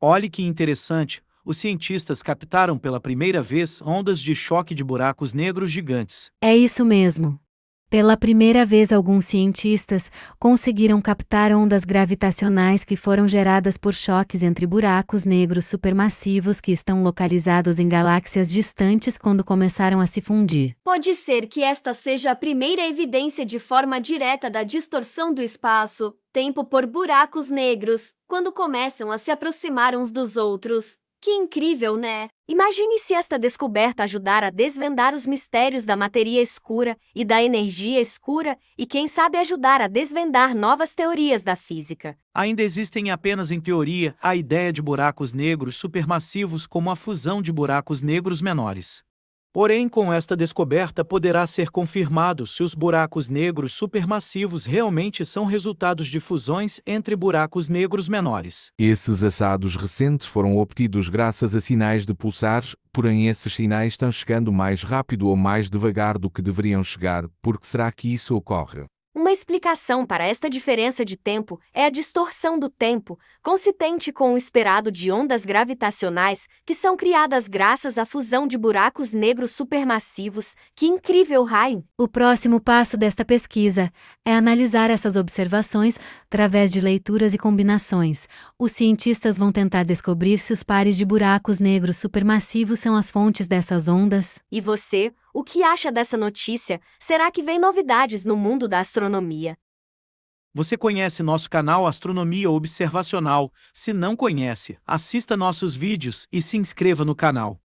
Olhe que interessante, os cientistas captaram pela primeira vez ondas de choque de buracos negros gigantes. É isso mesmo. Pela primeira vez, alguns cientistas conseguiram captar ondas gravitacionais que foram geradas por choques entre buracos negros supermassivos que estão localizados em galáxias distantes quando começaram a se fundir. Pode ser que esta seja a primeira evidência de forma direta da distorção do espaço, tempo por buracos negros, quando começam a se aproximar uns dos outros, que incrível, né? Imagine se esta descoberta ajudar a desvendar os mistérios da matéria escura e da energia escura, e quem sabe ajudar a desvendar novas teorias da física. Ainda existem apenas em teoria a ideia de buracos negros supermassivos como a fusão de buracos negros menores. Porém, com esta descoberta poderá ser confirmado se os buracos negros supermassivos realmente são resultados de fusões entre buracos negros menores. Esses assados recentes foram obtidos graças a sinais de pulsares, porém esses sinais estão chegando mais rápido ou mais devagar do que deveriam chegar, por que será que isso ocorre? Uma explicação para esta diferença de tempo é a distorção do tempo, consistente com o esperado de ondas gravitacionais que são criadas graças à fusão de buracos negros supermassivos. Que incrível raio! O próximo passo desta pesquisa é analisar essas observações através de leituras e combinações. Os cientistas vão tentar descobrir se os pares de buracos negros supermassivos são as fontes dessas ondas. E você, o que acha dessa notícia? Será que vem novidades no mundo da astronomia? Você conhece nosso canal Astronomia Observacional? Se não conhece, assista nossos vídeos e se inscreva no canal.